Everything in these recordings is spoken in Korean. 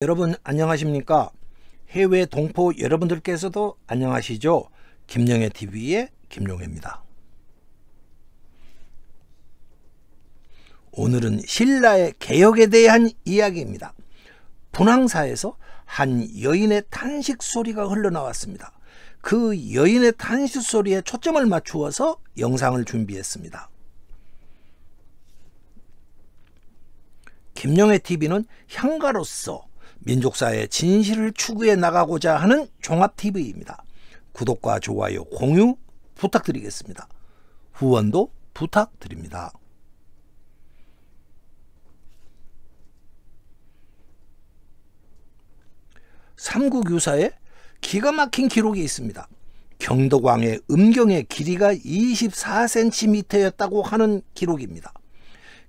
여러분 안녕하십니까 해외 동포 여러분들께서도 안녕하시죠 김영애 TV의 김용애입니다 오늘은 신라의 개혁에 대한 이야기입니다 분황사에서 한 여인의 탄식 소리가 흘러나왔습니다 그 여인의 탄식 소리에 초점을 맞추어서 영상을 준비했습니다 김영애 TV는 향가로서 민족사의 진실을 추구해 나가고자 하는 종합TV입니다. 구독과 좋아요, 공유 부탁드리겠습니다. 후원도 부탁드립니다. 삼국유사에 기가 막힌 기록이 있습니다. 경덕왕의 음경의 길이가 24cm였다고 하는 기록입니다.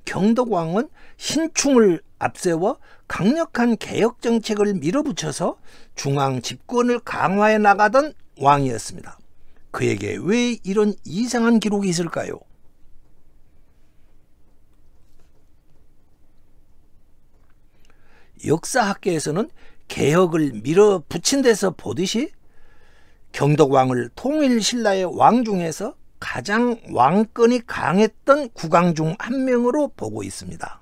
경덕왕은 신충을 앞세워 강력한 개혁 정책을 밀어붙여서 중앙 집권을 강화해 나가던 왕이었습니다. 그에게 왜 이런 이상한 기록이 있을까요? 역사학계에서는 개혁을 밀어붙인 데서 보듯이 경덕왕을 통일신라의 왕 중에서 가장 왕권이 강했던 국왕 중 한 명으로 보고 있습니다.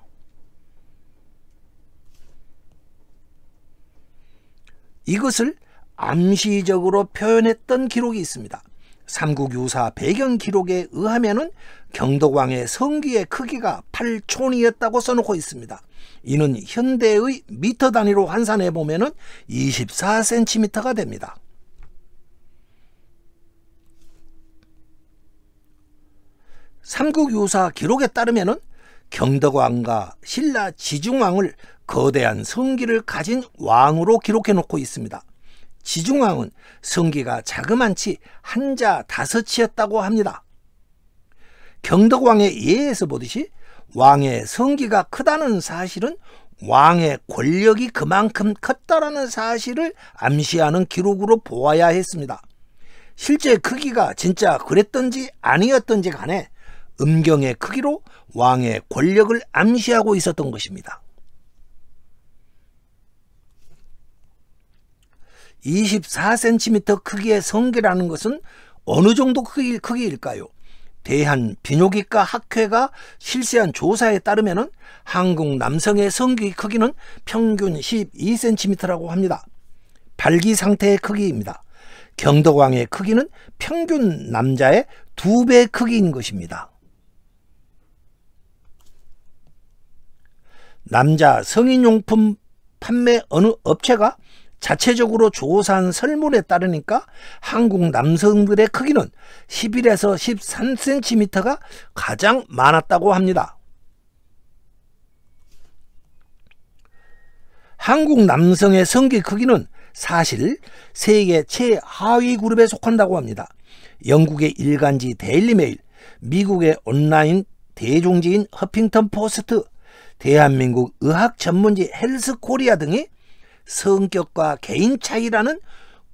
이것을 암시적으로 표현했던 기록이 있습니다. 삼국유사 배경 기록에 의하면 경덕왕의 성기의 크기가 8촌이었다고 써놓고 있습니다. 이는 현대의 미터 단위로 환산해 보면 24cm가 됩니다. 삼국유사 기록에 따르면 경덕왕과 신라 지중왕을 거대한 성기를 가진 왕으로 기록해 놓고 있습니다. 지중왕은 성기가 자그만치 한자 다섯이었다고 합니다. 경덕왕의 예에서 보듯이 왕의 성기가 크다는 사실은 왕의 권력이 그만큼 컸다라는 사실을 암시하는 기록으로 보아야 했습니다. 실제 크기가 진짜 그랬던지 아니었던지 간에 음경의 크기로 왕의 권력을 암시하고 있었던 것입니다. 24cm 크기의 성게라는 것은 어느 정도 크기, 크기일까요? 대한 비뇨기과 학회가 실시한 조사에 따르면 한국 남성의 성기 크기는 평균 12cm라고 합니다. 발기 상태의 크기입니다. 경덕왕의 크기는 평균 남자의 두 배 크기인 것입니다. 남자 성인용품 판매 어느 업체가 자체적으로 조사한 설문에 따르니까 한국 남성들의 크기는 11에서 13cm가 가장 많았다고 합니다. 한국 남성의 성기 크기는 사실 세계 최하위 그룹에 속한다고 합니다. 영국의 일간지 데일리메일, 미국의 온라인 대종지인 허핑턴 포스트, 대한민국 의학 전문지 헬스코리아 등이 성격과 개인 차이라는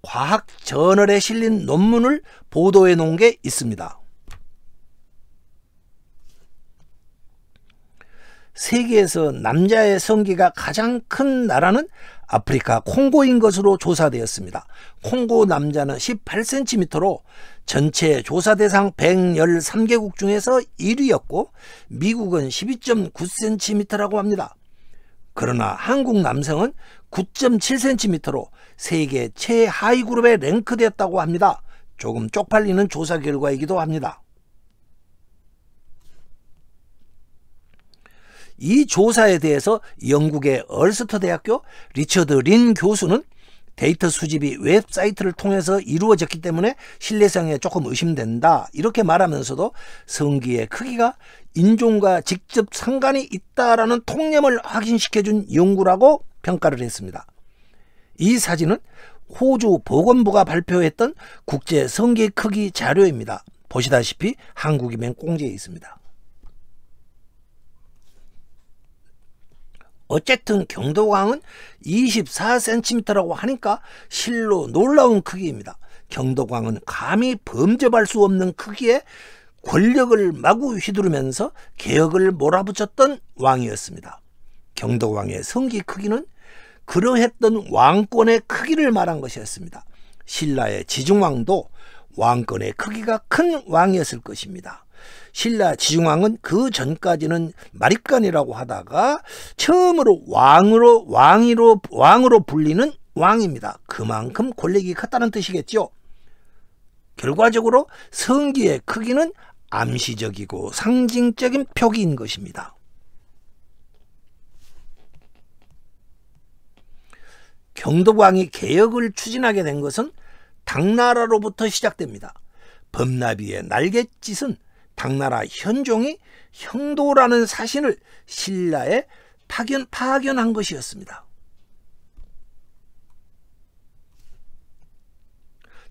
과학 저널에 실린 논문을 보도해 놓은 게 있습니다. 세계에서 남자의 성기가 가장 큰 나라는 아프리카 콩고인 것으로 조사되었습니다. 콩고 남자는 18cm로 전체 조사 대상 113개국 중에서 1위였고 미국은 12.9cm라고 합니다. 그러나 한국 남성은 9.7cm로 세계 최하위 그룹에 랭크되었다고 합니다. 조금 쪽팔리는 조사 결과이기도 합니다. 이 조사에 대해서 영국의 얼스터 대학교 리처드 린 교수는 데이터 수집이 웹사이트를 통해서 이루어졌기 때문에 신뢰성에 조금 의심된다 이렇게 말하면서도 성기의 크기가 인종과 직접 상관이 있다라는 통념을 확인시켜준 연구라고 평가를 했습니다. 이 사진은 호주 보건부가 발표했던 국제 성계 크기 자료입니다. 보시다시피 한국이면 꽁지에 있습니다. 어쨌든 경도강은 24cm라고 하니까 실로 놀라운 크기입니다. 경도강은 감히 범접할 수 없는 크기의 권력을 마구 휘두르면서 개혁을 몰아붙였던 왕이었습니다. 경덕왕의 성기 크기는 그러했던 왕권의 크기를 말한 것이었습니다. 신라의 지중왕도 왕권의 크기가 큰 왕이었을 것입니다. 신라 지중왕은 그 전까지는 마립간이라고 하다가 처음으로 왕으로 왕이로 왕으로 불리는 왕입니다. 그만큼 권력이 컸다는 뜻이겠죠. 결과적으로 성기의 크기는 암시적이고 상징적인 표기인 것입니다. 경덕왕이 개혁을 추진하게 된 것은 당나라로부터 시작됩니다. 범나비의 날갯짓은 당나라 현종이 형도라는 사신을 신라에 파견, 파견한 것이었습니다.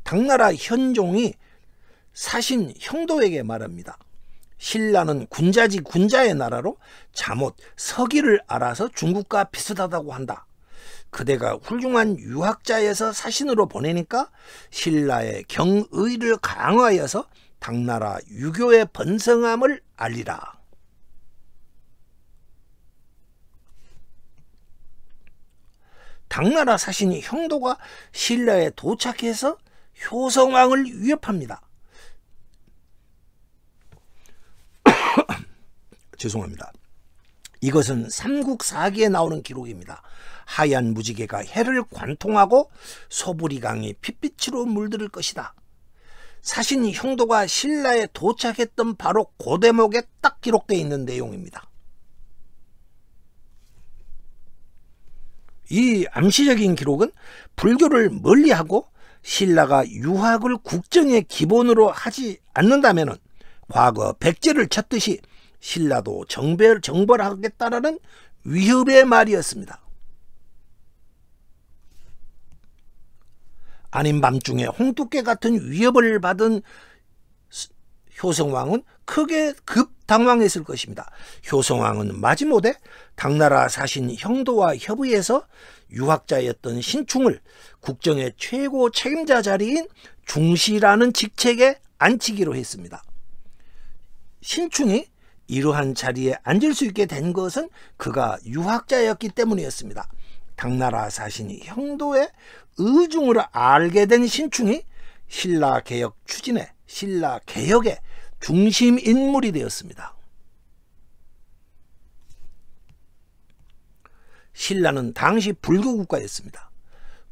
당나라 현종이 사신 형도에게 말합니다. 신라는 군자지 군자의 나라로 잠옷 서기를 알아서 중국과 비슷하다고 한다. 그대가 훌륭한 유학자에서 사신으로 보내니까 신라의 경의를 강화하서 당나라 유교의 번성함을 알리라. 당나라 사신이 형도가 신라에 도착해서 효성왕을 위협합니다. 죄송합니다. 이것은 삼국사기에 나오는 기록입니다. 하얀 무지개가 해를 관통하고 소부리강이 핏빛으로 물들을 것이다. 사신 형도가 신라에 도착했던 바로 고대목에 그 딱 기록되어 있는 내용입니다. 이 암시적인 기록은 불교를 멀리하고 신라가 유학을 국정의 기본으로 하지 않는다면 과거 백제를 쳤듯이 신라도 정벌, 정벌하겠다라는 위협의 말이었습니다. 아닌 밤중에 홍두깨 같은 위협을 받은 효성왕은 크게 급 당황했을 것입니다. 효성왕은 마지못해 당나라 사신 형도와 협의해서 유학자였던 신충을 국정의 최고 책임자 자리인 중시라는 직책에 앉히기로 했습니다. 신충이 이러한 자리에 앉을 수 있게 된 것은 그가 유학자였기 때문이었습니다. 당나라 사신이 형도의 의중을 알게 된 신충이 신라 개혁 추진에 신라 개혁의 중심 인물이 되었습니다. 신라는 당시 불교 국가였습니다.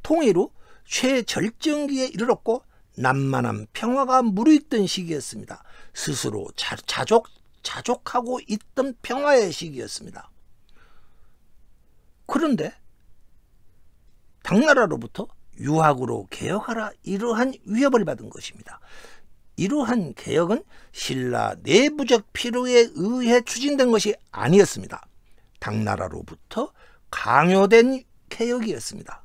통일후 최절정기에 이르렀고 난만한 평화가 무르익던 시기였습니다. 스스로 자, 족 자족하고 있던 평화의 시기였습니다. 그런데 당나라로부터 유학으로 개혁하라 이러한 위협을 받은 것입니다. 이러한 개혁은 신라 내부적 필요에 의해 추진된 것이 아니었습니다. 당나라로부터 강요된 개혁이었습니다.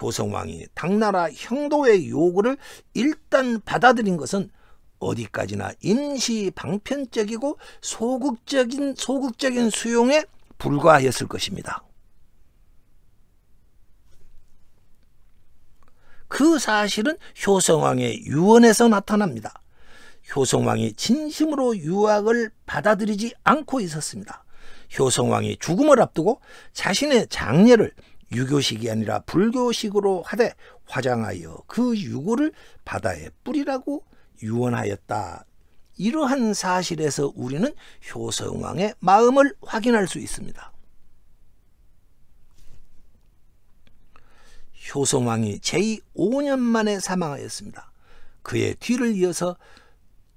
효성왕이 당나라 형도의 요구를 일단 받아들인 것은 어디까지나 임시 방편적이고 소극적인 소극적인 수용에 불과하였을 것입니다. 그 사실은 효성왕의 유언에서 나타납니다. 효성왕이 진심으로 유학을 받아들이지 않고 있었습니다. 효성왕이 죽음을 앞두고 자신의 장례를 유교식이 아니라 불교식으로 하되 화장하여 그 유골을 바다에 뿌리라고 유언하였다. 이러한 사실에서 우리는 효성왕의 마음을 확인할 수 있습니다. 효성왕이 제5년 만에 사망하였습니다. 그의 뒤를 이어서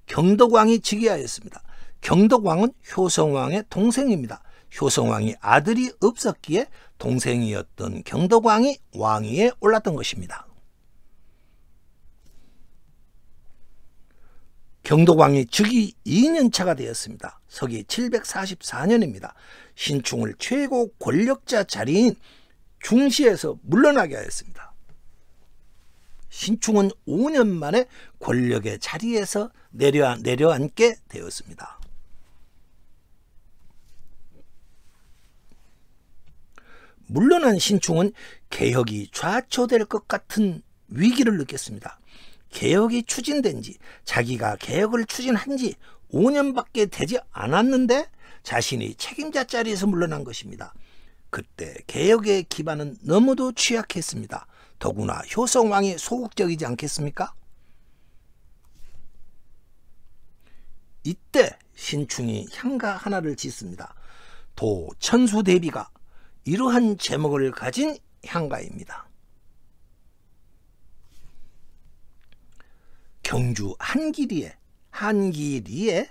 경덕왕이 즉위하였습니다. 경덕왕은 효성왕의 동생입니다. 효성왕이 아들이 없었기에 동생이었던 경덕왕이 왕위에 올랐던 것입니다. 경도광이 즉위 2년차가 되었습니다. 서기 744년입니다. 신충을 최고 권력자 자리인 중시에서 물러나게 하였습니다. 신충은 5년 만에 권력의 자리에서 내려, 내려앉게 되었습니다. 물러난 신충은 개혁이 좌초될 것 같은 위기를 느꼈습니다. 개혁이 추진된 지 자기가 개혁을 추진한 지 5년밖에 되지 않았는데 자신이 책임자 자리에서 물러난 것입니다. 그때 개혁의 기반은 너무도 취약했습니다. 더구나 효성왕이 소극적이지 않겠습니까? 이때 신충이 향가 하나를 짓습니다. 도천수대비가 이러한 제목을 가진 향가입니다. 경주 한길이에 한길이에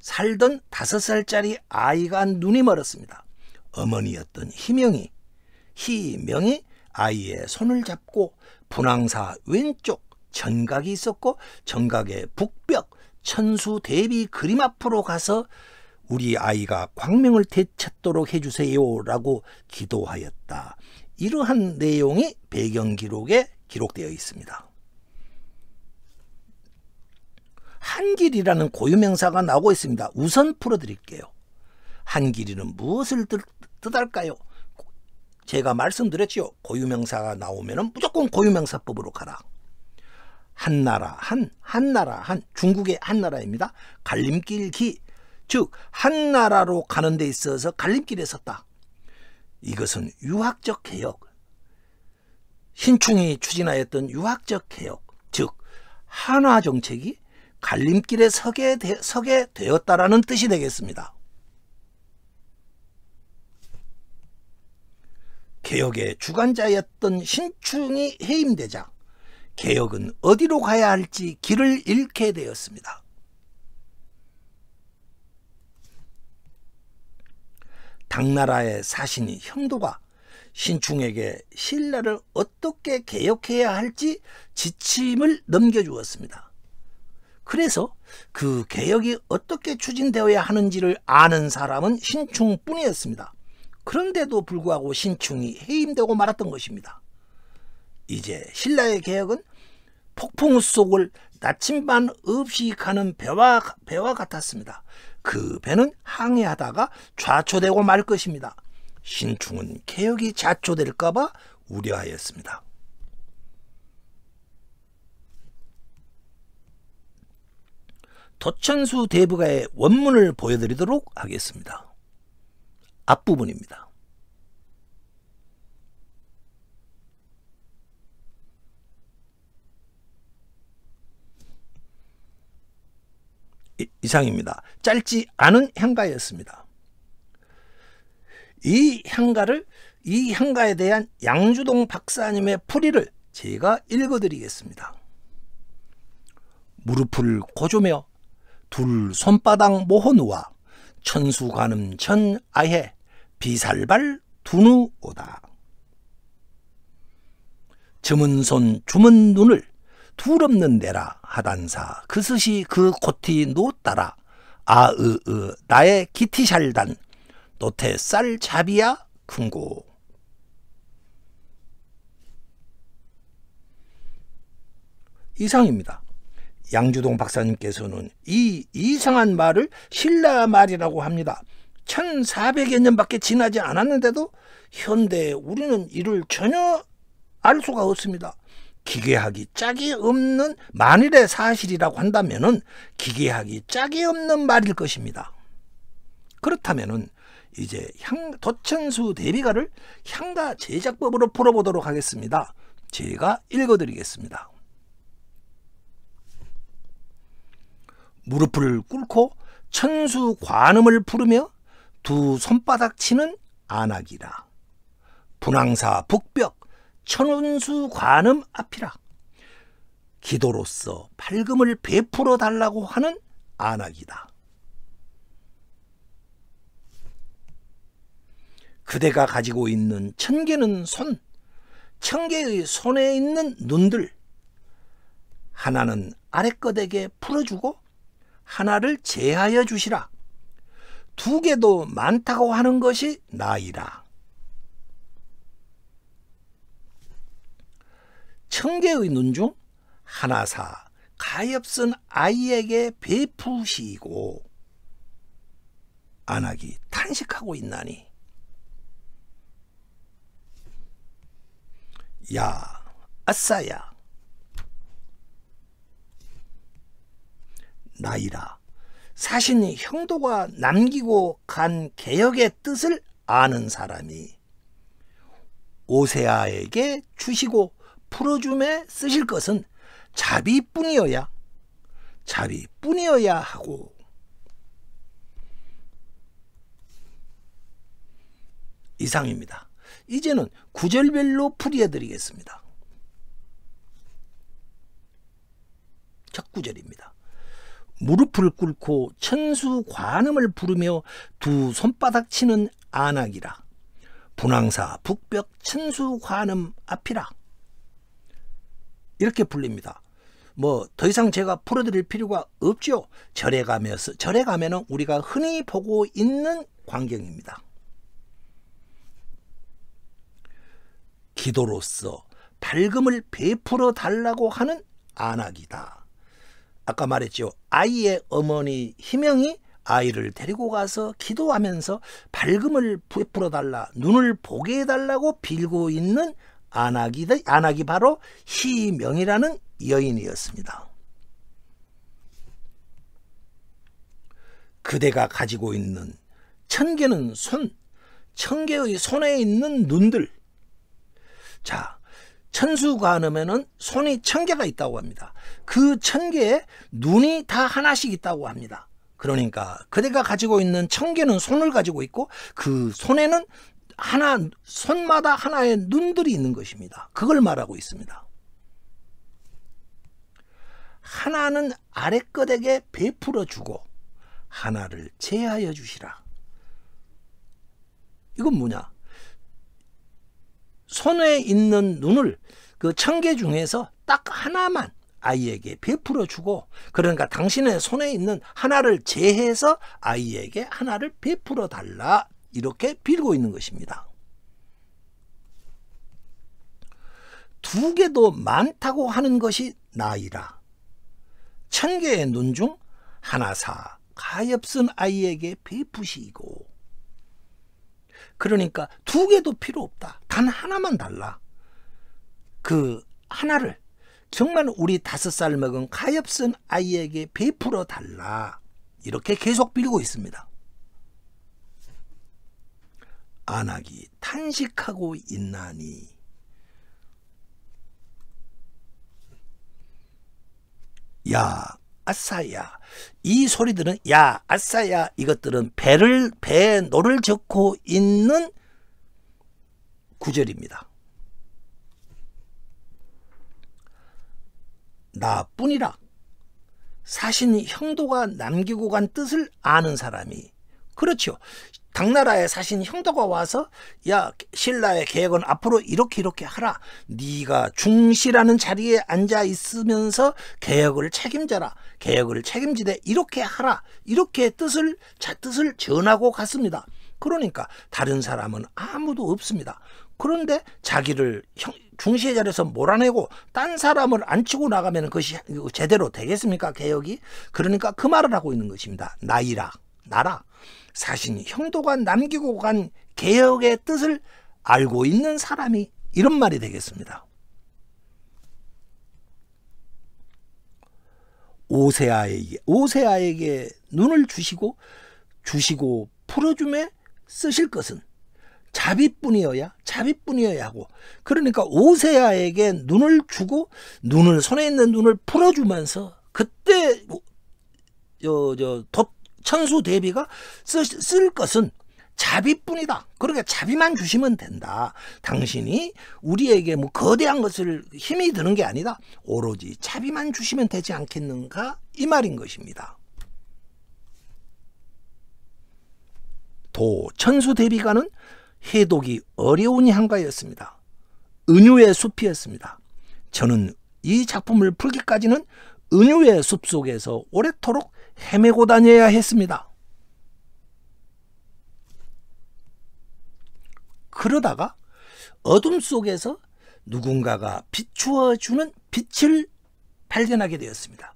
살던 다섯 살짜리 아이가 눈이 멀었습니다. 어머니였던 희명이 희명이 아이의 손을 잡고 분황사 왼쪽 전각이 있었고 전각의 북벽 천수 대비 그림 앞으로 가서 우리 아이가 광명을 되찾도록 해주세요라고 기도하였다. 이러한 내용이 배경 기록에 기록되어 있습니다. 한길이라는 고유명사가 나오고 있습니다. 우선 풀어드릴게요. 한길이는 무엇을 뜻, 할까요 제가 말씀드렸죠 고유명사가 나오면 무조건 고유명사법으로 가라. 한나라, 한, 한나라, 한, 중국의 한나라입니다. 갈림길 기, 즉 한나라로 가는 데 있어서 갈림길에 섰다. 이것은 유학적 개혁, 신충이 추진하였던 유학적 개혁, 즉 한화 정책이 갈림길에 서게, 되, 서게 되었다라는 뜻이 되겠습니다. 개혁의 주관자였던 신충이 해임되자 개혁은 어디로 가야 할지 길을 잃게 되었습니다. 당나라의 사신이 형도가 신충에게 신라를 어떻게 개혁해야 할지 지침을 넘겨주었습니다. 그래서 그 개혁이 어떻게 추진되어야 하는지를 아는 사람은 신충뿐이었습니다. 그런데도 불구하고 신충이 해임되고 말았던 것입니다. 이제 신라의 개혁은 폭풍 속을 나침반 없이 가는 배와, 배와 같았습니다. 그 배는 항해하다가 좌초되고 말 것입니다. 신충은 개혁이 좌초될까봐 우려하였습니다. 도천수 대부가의 원문을 보여드리도록 하겠습니다. 앞부분입니다. 이상입니다. 짧지 않은 향가였습니다. 이 향가를 이 향가에 대한 양주동 박사님의 풀이를 제가 읽어드리겠습니다. 무릎을 고조며 둘 손바닥 모호누와 천수관음 천 아해 비살발 두누오다. 점은손 주문 눈을 둘없는 데라 하단사 그스시 그 코티 노따라 아으으 나의 기티샬단 노태 쌀 잡이야 큰고 이상입니다. 양주동 박사님께서는 이 이상한 말을 신라 말이라고 합니다. 1400여 년밖에 지나지 않았는데도 현대 우리는 이를 전혀 알 수가 없습니다. 기계학이 짝이 없는 만일의 사실이라고 한다면 기계학이 짝이 없는 말일 것입니다. 그렇다면 이제 향, 도천수 대비가를 향가 제작법으로 풀어보도록 하겠습니다. 제가 읽어드리겠습니다. 무릎을 꿇고 천수 관음을 부르며 두 손바닥 치는 안악이라. 분황사 북벽 천운수 관음 앞이라. 기도로서 팔금을 베풀어 달라고 하는 안악이다. 그대가 가지고 있는 천 개는 손, 천 개의 손에 있는 눈들, 하나는 아랫것에게 풀어주고 하나를 제하여 주시라. 두 개도 많다고 하는 것이 나이라. 청계의 눈 중 하나사 가엾은 아이에게 베푸시고 안악이 탄식하고 있나니 야 아싸야 나이라. 사신 형도가 남기고 간 개혁의 뜻을 아는 사람이 오세아에게 주시고 풀어줌에 쓰실 것은 자비뿐이어야 자비뿐이어야 하고 이상입니다. 이제는 구절별로 풀이해 드리겠습니다. 첫 구절입니다. 무릎을 꿇고 천수관음을 부르며 두 손바닥 치는 안악이라. 분황사 북벽 천수관음 앞이라. 이렇게 불립니다. 뭐 더 이상 제가 풀어드릴 필요가 없죠. 절에 가면서 절에 가면은 우리가 흔히 보고 있는 광경입니다. 기도로서 밝음을 베풀어 달라고 하는 안악이다. 아까 말했죠. 아이의 어머니 희명이 아이를 데리고 가서 기도하면서 밝음을 베풀어 달라 눈을 보게 해달라고 빌고 있는 안악이, 안악이 바로 희명이라는 여인이었습니다. 그대가 가지고 있는 천 개는 손, 천 개의 손에 있는 눈들. 자, 천수관음에는 손이 천 개가 있다고 합니다. 그 천 개에 눈이 다 하나씩 있다고 합니다. 그러니까 그대가 가지고 있는 천 개는 손을 가지고 있고 그 손에는 하나 손마다 하나의 눈들이 있는 것입니다. 그걸 말하고 있습니다. 하나는 아래것에게 베풀어 주고 하나를 제하여 주시라. 이건 뭐냐? 손에 있는 눈을 그 천 개 중에서 딱 하나만 아이에게 베풀어 주고 그러니까 당신의 손에 있는 하나를 제해서 아이에게 하나를 베풀어 달라 이렇게 빌고 있는 것입니다. 두 개도 많다고 하는 것이 나이라. 천 개의 눈 중 하나 사 가엾은 아이에게 베푸시고 그러니까 두 개도 필요 없다. 단 하나만 달라. 그 하나를 정말 우리 다섯 살 먹은 가엾은 아이에게 베풀어 달라. 이렇게 계속 빌고 있습니다. 안악이 탄식하고 있나니 야 아싸야. 이 소리들은 야, 아싸야 이것들은 배를 배에 노를 젓고 있는 구절입니다. 나뿐이라 사신 형도가 남기고 간 뜻을 아는 사람이 그렇죠. 당나라에 사신 형도가 와서 야 신라의 계획은 앞으로 이렇게 이렇게 하라. 네가 중시라는 자리에 앉아 있으면서 개혁을 책임져라. 개혁을 책임지되 이렇게 하라. 이렇게 뜻을 자 뜻을 전하고 갔습니다. 그러니까 다른 사람은 아무도 없습니다. 그런데 자기를 형, 중시의 자리에서 몰아내고 딴 사람을 안치고 나가면 그것이 제대로 되겠습니까? 개혁이? 그러니까 그 말을 하고 있는 것입니다. 나이라, 나라. 사신 형도가 남기고 간 개혁의 뜻을 알고 있는 사람이 이런 말이 되겠습니다. 오세아에게 오세아에게 눈을 주시고 주시고 풀어줌에 쓰실 것은 자비뿐이어야 자비뿐이어야 하고 그러니까 오세아에게 눈을 주고 눈을 손에 있는 눈을 풀어주면서 그때 저, 저, 덧 천수 대비가 쓰, 쓸 것은 자비뿐이다. 그렇게 자비만 주시면 된다. 당신이 우리에게 뭐 거대한 것을 힘이 드는 게 아니다. 오로지 자비만 주시면 되지 않겠는가? 이 말인 것입니다. 도 천수 대비가는 해독이 어려운 향가였습니다. 은유의 숲이었습니다. 저는 이 작품을 풀기까지는 은유의 숲 속에서 오랫도록 헤매고 다녀야 했습니다. 그러다가 어둠 속에서 누군가가 비추어 주는 빛을 발견하게 되었습니다.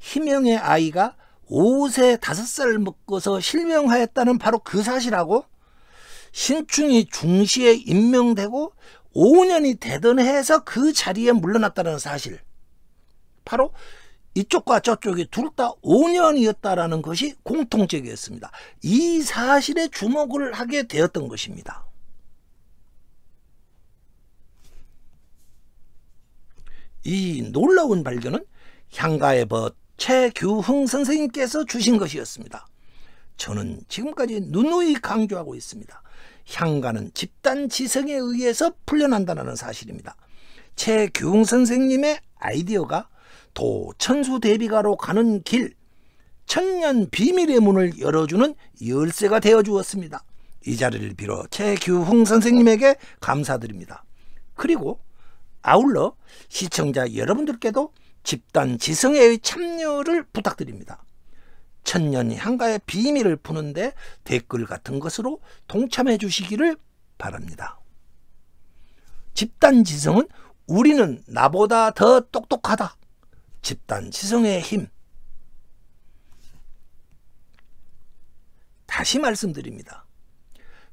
희명의 아이가 5세 5살 먹고서 실명하였다는 바로 그 사실하고 신충이 중시에 임명되고 5년이 되던 해에서 그 자리에 물러났다는 사실. 바로 이쪽과 저쪽이 둘 다 5년이었다라는 것이 공통적이었습니다. 이 사실에 주목을 하게 되었던 것입니다. 이 놀라운 발견은 향가의 벗 최규흥 선생님께서 주신 것이었습니다. 저는 지금까지 누누이 강조하고 있습니다. 향가는 집단 지성에 의해서 풀려난다는 사실입니다. 최규흥 선생님의 아이디어가 도 천수 대비가로 가는 길 천년 비밀의 문을 열어주는 열쇠가 되어 주었습니다. 이 자리를 빌어 최규홍 선생님에게 감사드립니다. 그리고 아울러 시청자 여러분들께도 집단 지성의 참여를 부탁드립니다. 천년이 한가의 비밀을 푸는데 댓글 같은 것으로 동참해 주시기를 바랍니다. 집단 지성은 우리는 나보다 더 똑똑하다. 집단 지성의 힘. 다시 말씀드립니다.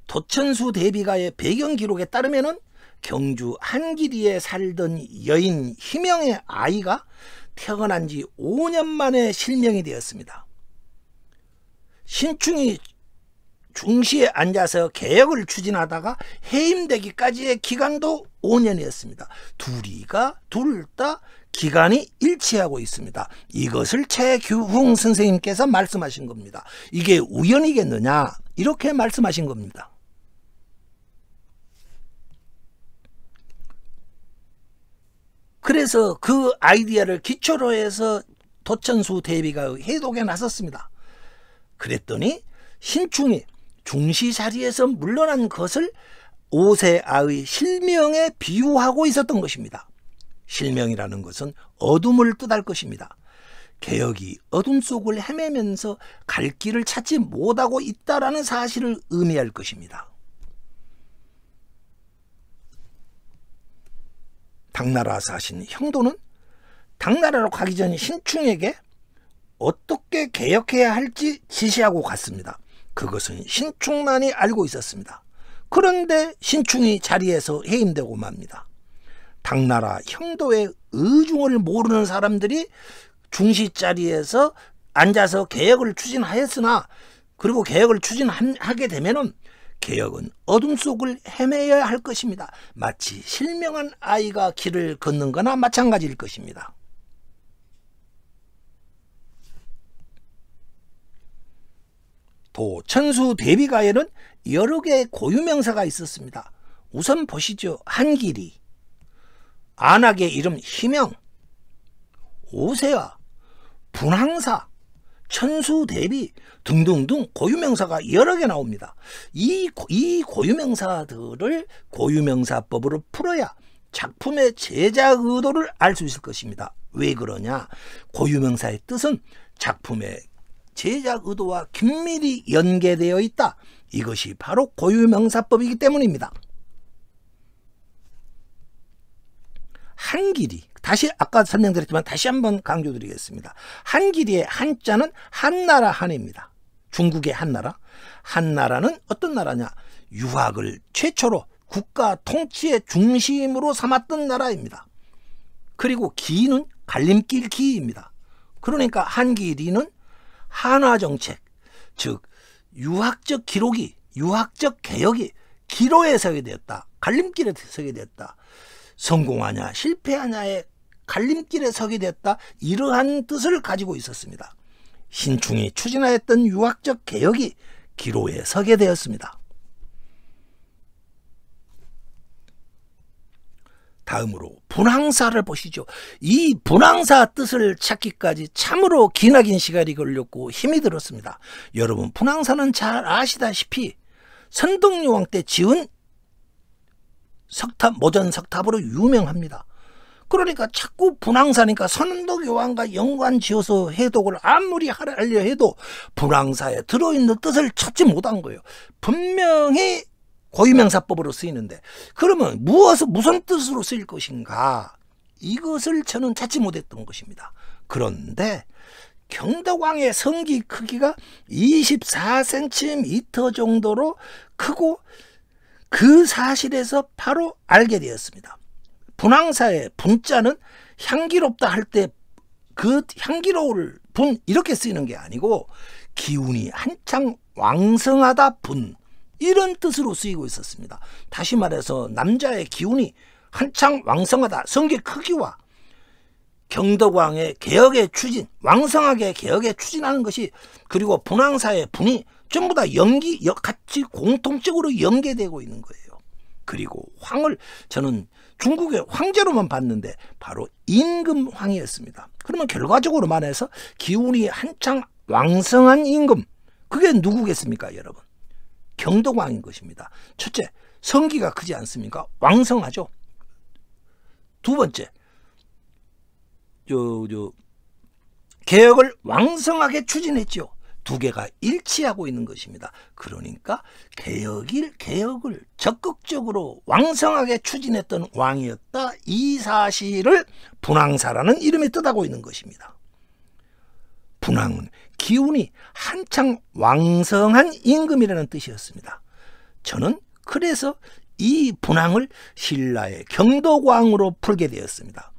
도천수 대비가의 배경 기록에 따르면 경주 한길이에 살던 여인 희명의 아이가 태어난 지 5년 만에 실명이 되었습니다. 신충이 중시에 앉아서 개혁을 추진하다가 해임되기까지의 기간도 5년이었습니다. 둘이가 둘다 기간이 일치하고 있습니다. 이것을 최규흥 선생님께서 말씀하신 겁니다. 이게 우연이겠느냐? 이렇게 말씀하신 겁니다. 그래서 그 아이디어를 기초로 해서 도천수 대비가 해독에 나섰습니다. 그랬더니 신충이 중시 자리에서 물러난 것을 오세아의 실명에 비유하고 있었던 것입니다. 실명이라는 것은 어둠을 뜻할 것입니다. 개혁이 어둠 속을 헤매면서 갈 길을 찾지 못하고 있다라는 사실을 의미할 것입니다. 당나라 사신 형도는 당나라로 가기 전 신충에게 어떻게 개혁해야 할지 지시하고 갔습니다. 그것은 신충만이 알고 있었습니다. 그런데 신충이 자리에서 해임되고 맙니다. 당나라 형도의 의중을 모르는 사람들이 중시 자리에서 앉아서 개혁을 추진하였으나 그리고 개혁을 추진하게 되면은 개혁은 어둠 속을 헤매야 할 것입니다. 마치 실명한 아이가 길을 걷는 거나 마찬가지일 것입니다. 도 천수 대비가에는 여러 개의 고유명사가 있었습니다. 우선 보시죠. 한길이, 안악의 이름 희명, 오세아, 분항사, 천수대비 등등등 고유명사가 여러 개 나옵니다. 이, 이 고유명사들을 고유명사법으로 풀어야 작품의 제작 의도를 알 수 있을 것입니다. 왜 그러냐? 고유명사의 뜻은 작품의 제작 의도와 긴밀히 연계되어 있다. 이것이 바로 고유명사법이기 때문입니다. 한 길이 다시 아까 설명드렸지만 다시 한번 강조드리겠습니다. 한 길이의 한자는 한나라 한입니다. 중국의 한나라. 한나라는 어떤 나라냐? 유학을 최초로 국가 통치의 중심으로 삼았던 나라입니다. 그리고 기는 갈림길 기입니다. 그러니까 한길이는 한화 정책, 즉 유학적 기록이, 유학적 개혁이 기로에 서게 되었다. 갈림길에 서게 되었다. 성공하냐 실패하냐의 갈림길에 서게 됐다 이러한 뜻을 가지고 있었습니다. 신충이 추진하였던 유학적 개혁이 기로에 서게 되었습니다. 다음으로 분황사를 보시죠. 이 분황사 뜻을 찾기까지 참으로 기나긴 시간이 걸렸고 힘이 들었습니다. 여러분 분황사는 잘 아시다시피 선덕여왕 때 지은 석탑 모전 석탑으로 유명합니다. 그러니까 자꾸 분황사니까 선덕 요한과 연관 지어서 해독을 아무리 하려 해도 분황사에 들어있는 뜻을 찾지 못한 거예요. 분명히 고유명사법으로 쓰이는데 그러면 무엇을 무슨 뜻으로 쓰일 것인가 이것을 저는 찾지 못했던 것입니다. 그런데 경덕왕의 성기 크기가 24cm 정도로 크고 그 사실에서 바로 알게 되었습니다. 분황사의 분자는 향기롭다 할 때 그 향기로울 분 이렇게 쓰이는 게 아니고 기운이 한창 왕성하다 분 이런 뜻으로 쓰이고 있었습니다. 다시 말해서 남자의 기운이 한창 왕성하다 성계 크기와 경덕왕의 개혁의 추진 왕성하게 개혁에 추진하는 것이 그리고 분황사의 분이 전부 다 연기 같이 공통적으로 연계되고 있는 거예요. 그리고 황을 저는 중국의 황제로만 봤는데 바로 임금황이었습니다. 그러면 결과적으로 말해서 기운이 한창 왕성한 임금 그게 누구겠습니까 여러분? 경덕왕인 것입니다. 첫째 성기가 크지 않습니까? 왕성하죠. 두 번째 저, 저 개혁을 왕성하게 추진했지요. 두 개가 일치하고 있는 것입니다. 그러니까 개혁일 개혁을 적극적으로 왕성하게 추진했던 왕이었다. 이 사실을 분황사라는 이름이 뜻하고 있는 것입니다. 분황은 기운이 한창 왕성한 임금이라는 뜻이었습니다. 저는 그래서 이 분황을 신라의 경도광으로 풀게 되었습니다.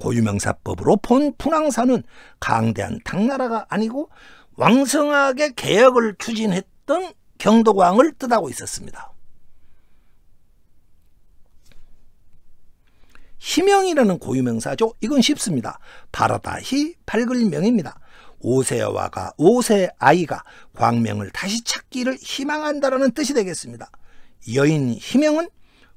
고유명사법으로 본 분황사는 강대한 당나라가 아니고 왕성하게 개혁을 추진했던 경덕왕을 뜻하고 있었습니다. 희명이라는 고유명사죠. 이건 쉽습니다. 바라다시 팔글명입니다. 오세와가 오세아이가 광명을 다시 찾기를 희망한다라는 뜻이 되겠습니다. 여인 희명은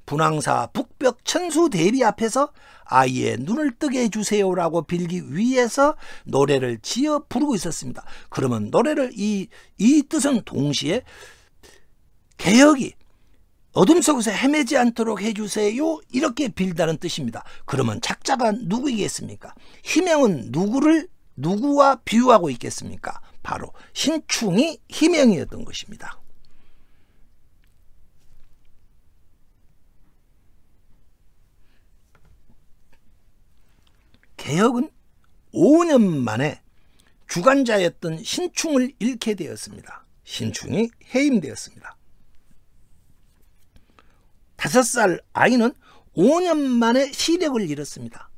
분황사 북벽 천수 대비 앞에서 아이의 눈을 뜨게 해주세요라고 빌기 위해서 노래를 지어 부르고 있었습니다. 그러면 노래를 이, 이 뜻은 동시에 개혁이 어둠 속에서 헤매지 않도록 해주세요. 이렇게 빌다는 뜻입니다. 그러면 작자가 누구이겠습니까? 희명은 누구를 누구와 비유하고 있겠습니까? 바로 신충이 희명이었던 것입니다. 개혁은 5년 만에 주관자였던 신충을 잃게 되었습니다. 신충이 해임되었습니다. 5살 아이는 5년 만에 시력을 잃었습니다.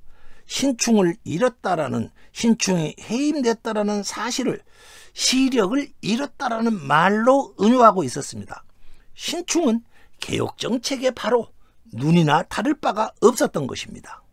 신충을 잃었다라는 신충이 해임됐다라는 사실을 시력을 잃었다라는 말로 은유하고 있었습니다. 신충은 개혁 정책에 바로 눈이나 다를 바가 없었던 것입니다.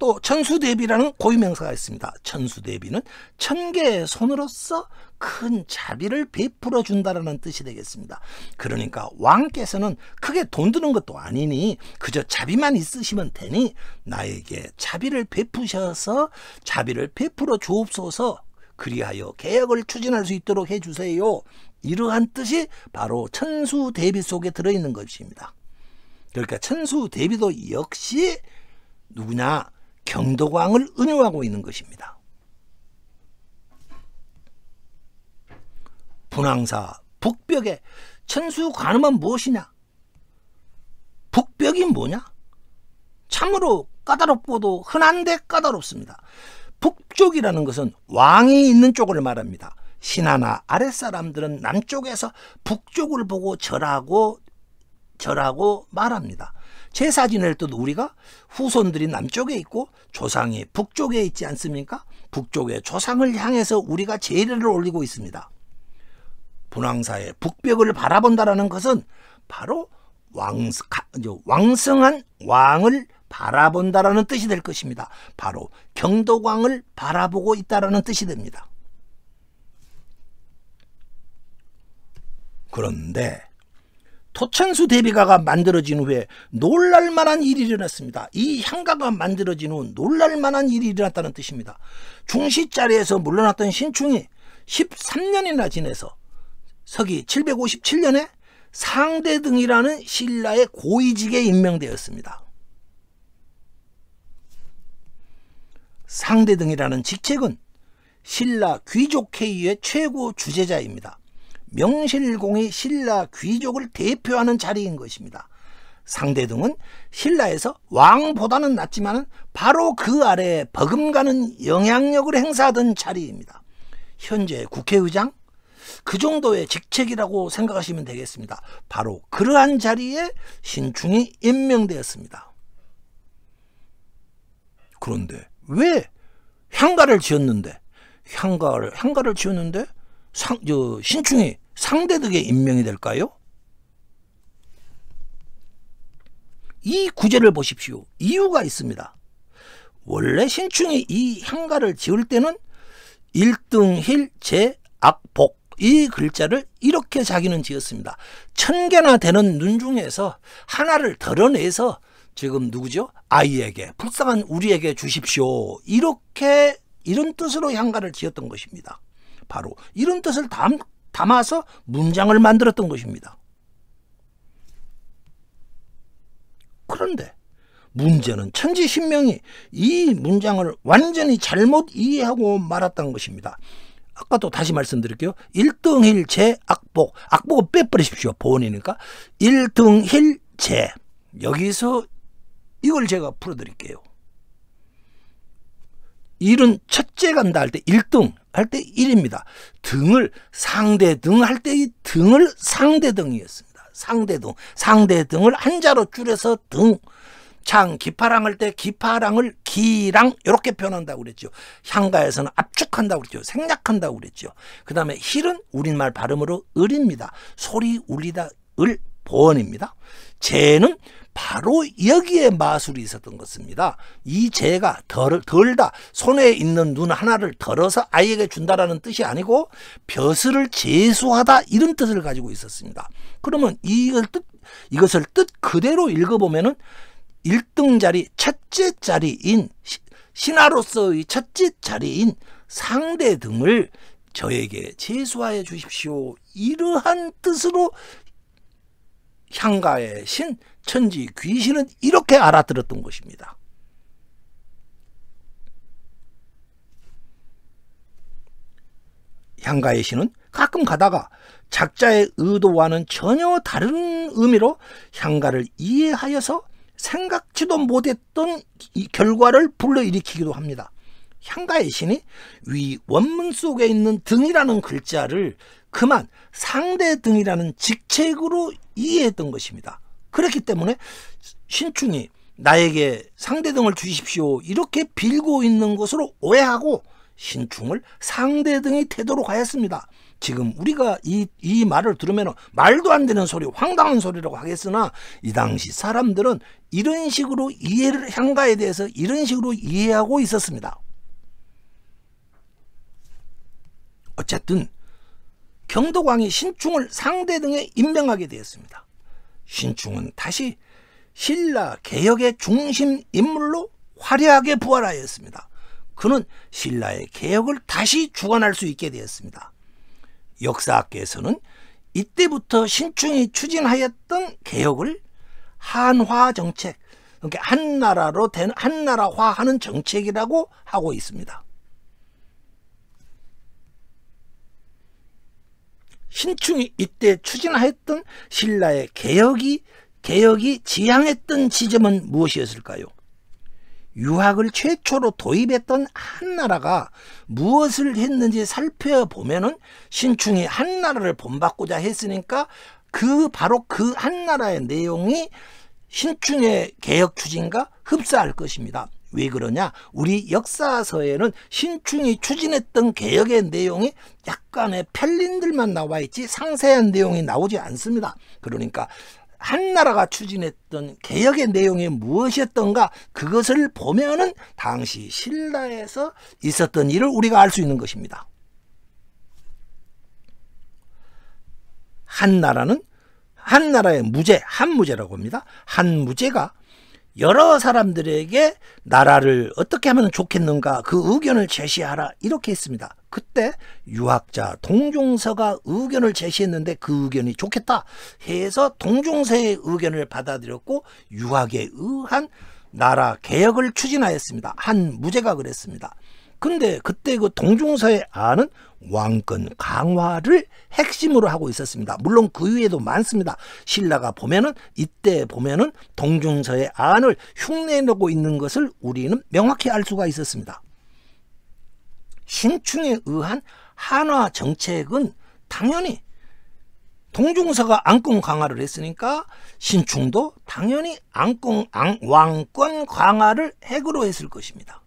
또 천수대비라는 고유명사가 있습니다. 천수대비는 천 개의 손으로서 큰 자비를 베풀어 준다라는 뜻이 되겠습니다. 그러니까 왕께서는 크게 돈 드는 것도 아니니 그저 자비만 있으시면 되니 나에게 자비를 베푸셔서 자비를 베풀어 주옵소서 그리하여 개혁을 추진할 수 있도록 해주세요. 이러한 뜻이 바로 천수대비 속에 들어있는 것입니다. 그러니까 천수대비도 역시 누구냐 경도광을 은유하고 있는 것입니다. 분황사 북벽에 천수관음은 무엇이냐? 북벽이 뭐냐? 참으로 까다롭고도 흔한데 까다롭습니다. 북쪽이라는 것은 왕이 있는 쪽을 말합니다. 신하나 아랫사람들은 남쪽에서 북쪽을 보고 절하고 절하고 말합니다. 제사 지낼 때도 우리가 후손들이 남쪽에 있고 조상이 북쪽에 있지 않습니까? 북쪽에 조상을 향해서 우리가 제례를 올리고 있습니다. 분황사의 북벽을 바라본다라는 것은 바로 왕, 왕성한 왕을 바라본다라는 뜻이 될 것입니다. 바로 경도광을 바라보고 있다라는 뜻이 됩니다. 그런데 토천수 대비가가 만들어진 후에 놀랄만한 일이 일어났습니다. 이 향가가 만들어진 후 놀랄만한 일이 일어났다는 뜻입니다. 중시 자리에서 물러났던 신충이 13년이나 지내서 서기 757년에 상대 등이라는 신라의 고위직에 임명되었습니다. 상대 등이라는 직책은 신라 귀족회의의 최고 주재자입니다. 명실공히 신라 귀족을 대표하는 자리인 것입니다. 상대등은 신라에서 왕보다는 낮지만 바로 그 아래 버금가는 영향력을 행사하던 자리입니다. 현재 국회의장 그 정도의 직책이라고 생각하시면 되겠습니다. 바로 그러한 자리에 신충이 임명되었습니다. 그런데 왜 향가를 지었는데 향가를 향가를 지었는데 상, 저, 신충이 상대덕에 임명이 될까요? 이 구절을 보십시오. 이유가 있습니다. 원래 신충이 이 향가를 지을 때는 일등힐 제악복 이 글자를 이렇게 자기는 지었습니다. 천 개나 되는 눈 중에서 하나를 덜어내서 지금 누구죠? 아이에게 불쌍한 우리에게 주십시오. 이렇게 이런 뜻으로 향가를 지었던 것입니다. 바로 이런 뜻을 담, 담아서 문장을 만들었던 것입니다. 그런데 문제는 천지신명이 이 문장을 완전히 잘못 이해하고 말았던 것입니다. 아까 또 다시 말씀드릴게요. 1등힐 제 악복. 악복은 빼버리십시오. 보온이니까. 1등힐 제. 여기서 이걸 제가 풀어드릴게요. 일은 첫째 간다 할 때 일등 할 때 일입니다 등을 상대 등 할 때 이 등을 상대 등이었습니다. 상대 등. 상대 등을 한자로 줄여서 등. 창, 기파랑 할 때 기파랑을 기랑 이렇게 표현한다고 그랬죠. 향가에서는 압축한다고 그랬죠. 생략한다고 그랬죠. 그 다음에 힐은 우리말 발음으로 을입니다. 소리 울리다 을보언입니다 재는 바로 여기에 마술이 있었던 것입니다. 이 재가 덜, 덜다 손에 있는 눈 하나를 덜어서 아이에게 준다라는 뜻이 아니고 벼슬을 재수하다 이런 뜻을 가지고 있었습니다. 그러면 이걸 뜻, 이것을 뜻 그대로 읽어보면은 1등 자리 첫째 자리인 신하로서의 첫째 자리인 상대 등을 저에게 재수하여 주십시오. 이러한 뜻으로 향가의 신 천지 귀신은 이렇게 알아들었던 것입니다. 향가의 신은 가끔 가다가 작자의 의도와는 전혀 다른 의미로 향가를 이해하여서 생각지도 못했던 결과를 불러일으키기도 합니다. 향가의 신이 위 원문 속에 있는 등이라는 글자를 그만 상대 등이라는 직책으로 이해했던 것입니다. 그렇기 때문에 신춘이 나에게 상대 등을 주십시오 이렇게 빌고 있는 것으로 오해하고 신충을 상대 등의 태도로 가했습니다 지금 우리가 이, 이 말을 들으면 말도 안 되는 소리, 황당한 소리라고 하겠으나 이 당시 사람들은 이런 식으로 이해를, 향가에 대해서 이런 식으로 이해하고 있었습니다. 어쨌든 경덕왕이 신충을 상대 등에 임명하게 되었습니다. 신충은 다시 신라 개혁의 중심 인물로 화려하게 부활하였습니다. 그는 신라의 개혁을 다시 주관할 수 있게 되었습니다. 역사학계에서는 이때부터 신충이 추진하였던 개혁을 한화 정책, 그러니까 한 나라로 된한 나라화하는 정책이라고 하고 있습니다. 신충이 이때 추진하였던 신라의 개혁이 개혁이 지향했던 지점은 무엇이었을까요? 유학을 최초로 도입했던 한나라가 무엇을 했는지 살펴보면은 신충이 한나라를 본받고자 했으니까 그 바로 그 한나라의 내용이 신충의 개혁 추진과 흡사할 것입니다. 왜 그러냐? 우리 역사서에는 신충이 추진했던 개혁의 내용이 약간의 편린들만 나와 있지 상세한 내용이 나오지 않습니다. 그러니까 한나라가 추진했던 개혁의 내용이 무엇이었던가 그것을 보면은 당시 신라에서 있었던 일을 우리가 알 수 있는 것입니다. 한나라는 한나라의 무제, 한무제라고 합니다. 한무제가 여러 사람들에게 나라를 어떻게 하면 좋겠는가 그 의견을 제시하라 이렇게 했습니다. 그때 유학자 동종서가 의견을 제시했는데 그 의견이 좋겠다 해서 동종서의 의견을 받아들였고 유학에 의한 나라 개혁을 추진하였습니다. 한 무제가 그랬습니다. 근데 그때 그 동종서의 안은 왕권 강화를 핵심으로 하고 있었습니다. 물론 그 위에도 많습니다. 신라가 보면은 이때 보면은 동중서의 안을 흉내내고 있는 것을 우리는 명확히 알 수가 있었습니다. 신충에 의한 한화 정책은 당연히 동중서가 안권 강화를 했으니까 신충도 당연히 안권 왕권 강화를 핵으로 했을 것입니다.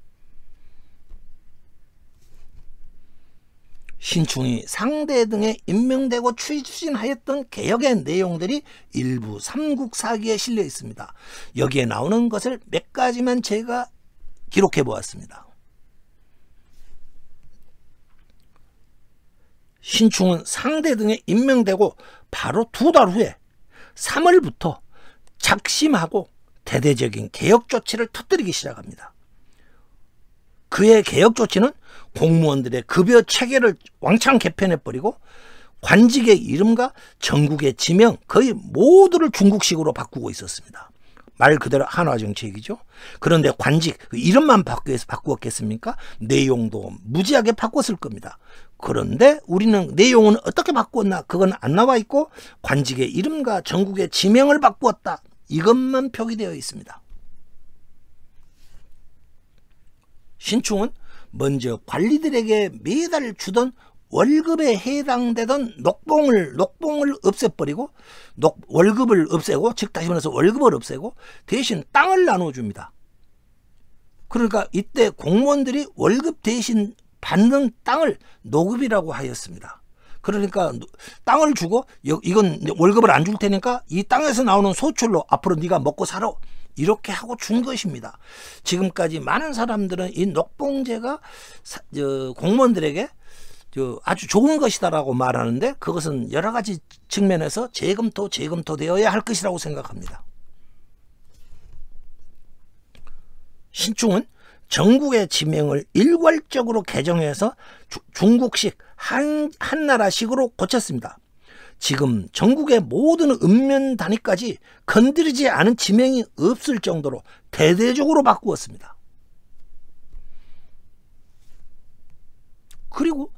신충이 상대 등에 임명되고 추진하였던 개혁의 내용들이 일부 삼국사기에 실려 있습니다. 여기에 나오는 것을 몇 가지만 제가 기록해 보았습니다. 신충은 상대 등에 임명되고 바로 두 달 후에 3월부터 작심하고 대대적인 개혁 조치를 터뜨리기 시작합니다. 그의 개혁 조치는 공무원들의 급여 체계를 왕창 개편해버리고 관직의 이름과 전국의 지명 거의 모두를 중국식으로 바꾸고 있었습니다. 말 그대로 한화 정책이죠. 그런데 관직 그 이름만 바뀌어서 바꾸었겠습니까? 내용도 무지하게 바꿨을 겁니다. 그런데 우리는 내용은 어떻게 바꾸었나 그건 안 나와 있고 관직의 이름과 전국의 지명을 바꾸었다. 이것만 표기되어 있습니다. 신충은 먼저 관리들에게 매달 주던 월급에 해당되던 녹봉을 녹봉을 없애버리고 녹, 월급을 없애고 즉 다시 말해서 월급을 없애고 대신 땅을 나눠줍니다. 그러니까 이때 공무원들이 월급 대신 받는 땅을 노급이라고 하였습니다. 그러니까 땅을 주고 이건 월급을 안 줄 테니까 이 땅에서 나오는 소출로 앞으로 네가 먹고 살아 이렇게 하고 준 것입니다. 지금까지 많은 사람들은 이 녹봉제가 사, 저, 공무원들에게 저, 아주 좋은 것이다라고 말하는데 그것은 여러 가지 측면에서 재검토 재검토되어야 할 것이라고 생각합니다. 신충은 정국의 지명을 일괄적으로 개정해서 주, 중국식 한, 한나라식으로 고쳤습니다. 지금 전국의 모든 읍면 단위까지 건드리지 않은 지명이 없을 정도로 대대적으로 바꾸었습니다. 그리고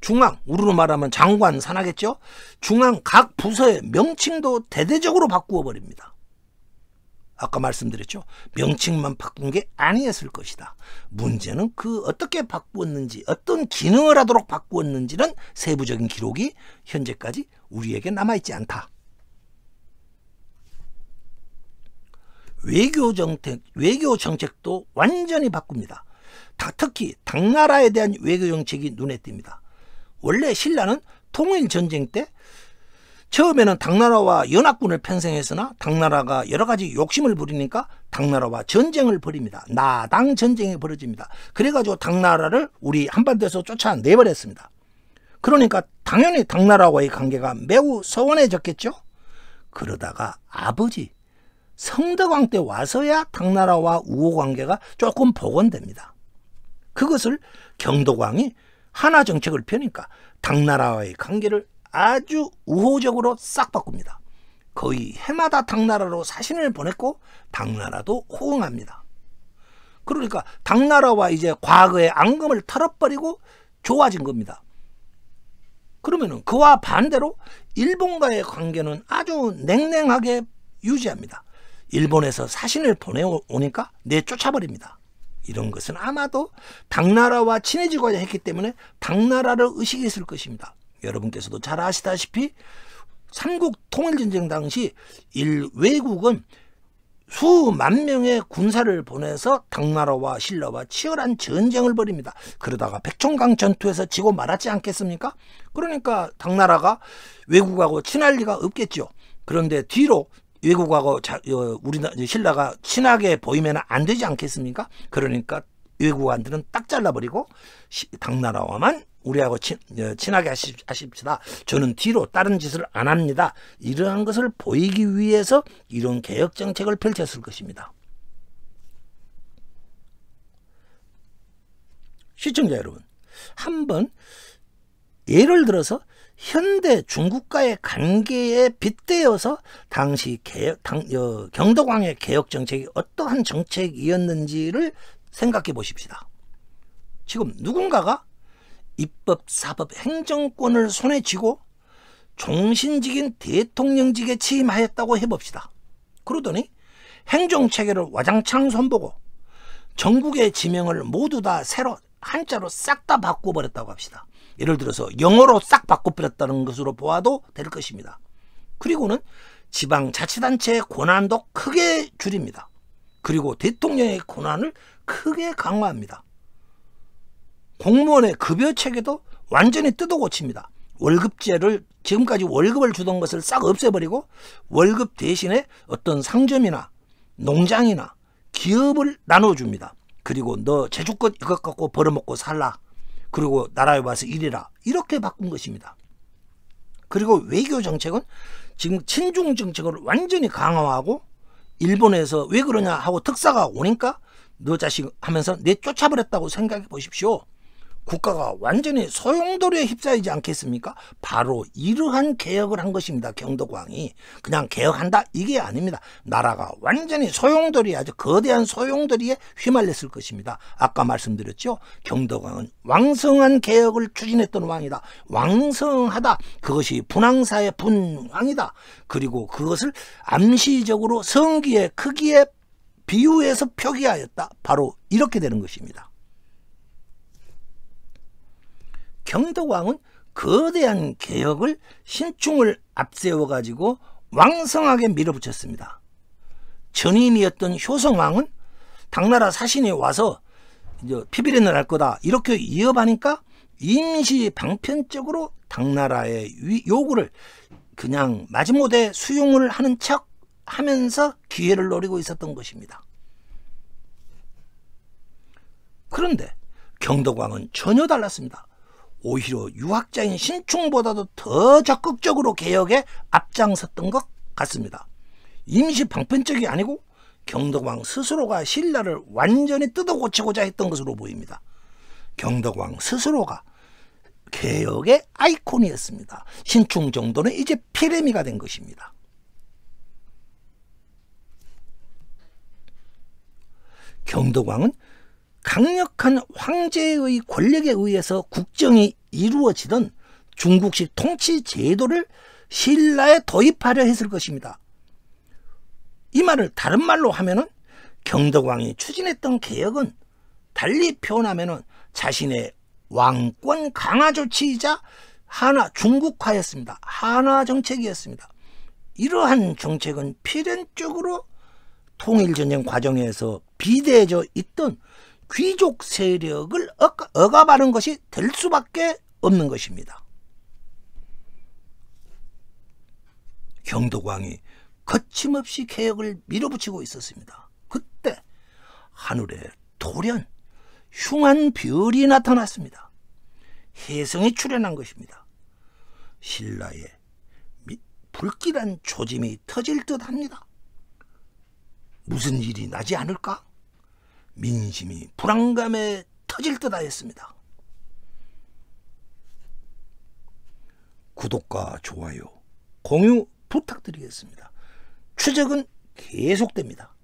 중앙, 우리로 말하면 장관 산하겠죠? 중앙 각 부서의 명칭도 대대적으로 바꾸어 버립니다. 아까 말씀드렸죠. 명칭만 바꾼 게 아니었을 것이다. 문제는 그 어떻게 바꾸었는지 어떤 기능을 하도록 바꾸었는지는 세부적인 기록이 현재까지 우리에게 남아있지 않다. 외교 정책, 외교 정책도 완전히 바꿉니다. 다, 특히 당나라에 대한 외교 정책이 눈에 띕니다. 원래 신라는 통일 전쟁 때 처음에는 당나라와 연합군을 편성했으나 당나라가 여러 가지 욕심을 부리니까 당나라와 전쟁을 벌입니다. 나당 전쟁이 벌어집니다. 그래가지고 당나라를 우리 한반도에서 쫓아내버렸습니다. 그러니까 당연히 당나라와의 관계가 매우 서운해졌겠죠 그러다가 아버지 성덕왕 때 와서야 당나라와 우호 관계가 조금 복원됩니다. 그것을 경덕왕이 하나 정책을 펴니까 당나라와의 관계를 아주 우호적으로 싹 바꿉니다. 거의 해마다 당나라로 사신을 보냈고 당나라도 호응합니다. 그러니까 당나라와 이제 과거의 앙금을 털어버리고 좋아진 겁니다. 그러면 그와 반대로 일본과의 관계는 아주 냉랭하게 유지합니다. 일본에서 사신을 보내오니까 내쫓아버립니다. 이런 것은 아마도 당나라와 친해지고자 했기 때문에 당나라를 의식했을 것입니다. 여러분께서도 잘 아시다시피 삼국 통일전쟁 당시 일 외국은 수만 명의 군사를 보내서 당나라와 신라와 치열한 전쟁을 벌입니다. 그러다가 백종강 전투에서 지고 말았지 않겠습니까? 그러니까 당나라가 외국하고 친할 리가 없겠죠. 그런데 뒤로 외국하고 자, 어, 우리 나라 신라가 친하게 보이면 안 되지 않겠습니까? 그러니까 외국한들은 딱 잘라버리고 시, 당나라와만 우리하고 친, 어, 친하게 하십, 시다 저는 뒤로 다른 짓을 안 합니다. 이러한 것을 보이기 위해서 이런 개혁 정책을 펼쳤을 것입니다. 시청자 여러분, 한번 예를 들어서 현대 중국과의 관계에 빗대어서 당시 개혁, 당, 어, 경도광의 개혁 정책이 어떠한 정책이었는지를 생각해 보십시다. 지금 누군가가 입법, 사법, 행정권을 손에 쥐고 종신직인 대통령직에 취임하였다고 해봅시다. 그러더니 행정체계를 와장창 손보고 전국의 지명을 모두 다 새로 한자로 싹 다 바꿔버렸다고 합시다. 예를 들어서 영어로 싹 바꿔버렸다는 것으로 보아도 될 것입니다. 그리고는 지방자치단체의 권한도 크게 줄입니다. 그리고 대통령의 권한을 크게 강화합니다. 공무원의 급여 체계도 완전히 뜯어고칩니다. 월급제를 지금까지 월급을 주던 것을 싹 없애버리고 월급 대신에 어떤 상점이나 농장이나 기업을 나눠줍니다. 그리고 너 재주껏 이것 갖고 벌어먹고 살라. 그리고 나라에 와서 일해라. 이렇게 바꾼 것입니다. 그리고 외교 정책은 지금 친중 정책을 완전히 강화하고 일본에서 왜 그러냐 하고 특사가 오니까 너 자식 하면서 내 쫓아버렸다고 생각해 보십시오. 국가가 완전히 소용돌이에 휩싸이지 않겠습니까? 바로 이러한 개혁을 한 것입니다. 경덕왕이 그냥 개혁한다 이게 아닙니다. 나라가 완전히 소용돌이 아주 거대한 소용돌이에 휘말렸을 것입니다. 아까 말씀드렸죠. 경덕왕은 왕성한 개혁을 추진했던 왕이다. 왕성하다. 그것이 분황사의 분왕이다. 그리고 그것을 암시적으로 성기의 크기에 비유해서 표기하였다. 바로 이렇게 되는 것입니다. 경덕왕은 거대한 개혁을 신충을 앞세워 가지고 왕성하게 밀어붙였습니다. 전임이었던 효성왕은 당나라 사신이 와서 이제 피비린을 할 거다 이렇게 이어하니까 임시 방편적으로 당나라의 요구를 그냥 마지못해 수용을 하는 척 하면서 기회를 노리고 있었던 것입니다. 그런데 경덕왕은 전혀 달랐습니다. 오히려 유학자인 신충보다도 더 적극적으로 개혁에 앞장섰던 것 같습니다. 임시 방편적이 아니고 경덕왕 스스로가 신라를 완전히 뜯어고치고자 했던 것으로 보입니다. 경덕왕 스스로가 개혁의 아이콘이었습니다. 신충 정도는 이제 피레미가 된 것입니다. 경덕왕은 강력한 황제의 권력에 의해서 국정이 이루어지던 중국식 통치 제도를 신라에 도입하려 했을 것입니다. 이 말을 다른 말로 하면은 경덕왕이 추진했던 개혁은 달리 표현하면은 자신의 왕권 강화 조치이자 하나 중국화였습니다. 하나 정책이었습니다. 이러한 정책은 필연적으로 통일전쟁 과정에서 비대해져 있던 귀족 세력을 억압하는 것이 될 수밖에 없는 것입니다. 경도광이 거침없이 개혁을 밀어붙이고 있었습니다. 그때 하늘에 돌연 흉한 별이 나타났습니다. 혜성이 출현한 것입니다. 신라에 불길한 조짐이 터질 듯 합니다. 무슨 일이 나지 않을까? 민심이 불안감에 터질 듯 하였습니다. 구독과 좋아요, 공유 부탁드리겠습니다. 추적은 계속됩니다.